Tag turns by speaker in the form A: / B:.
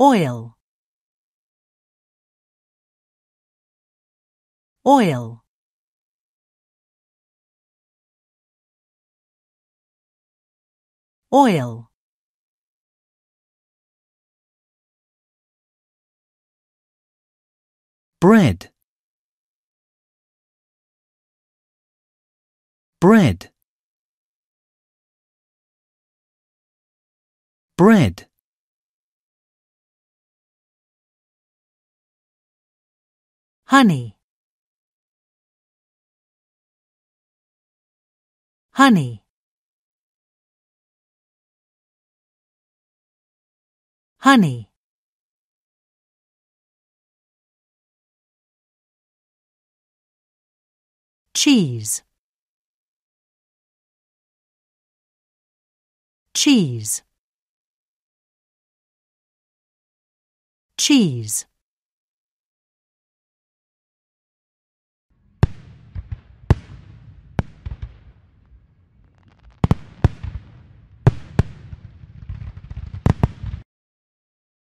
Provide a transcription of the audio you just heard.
A: oil oil oil bread bread bread honey honey honey cheese cheese cheese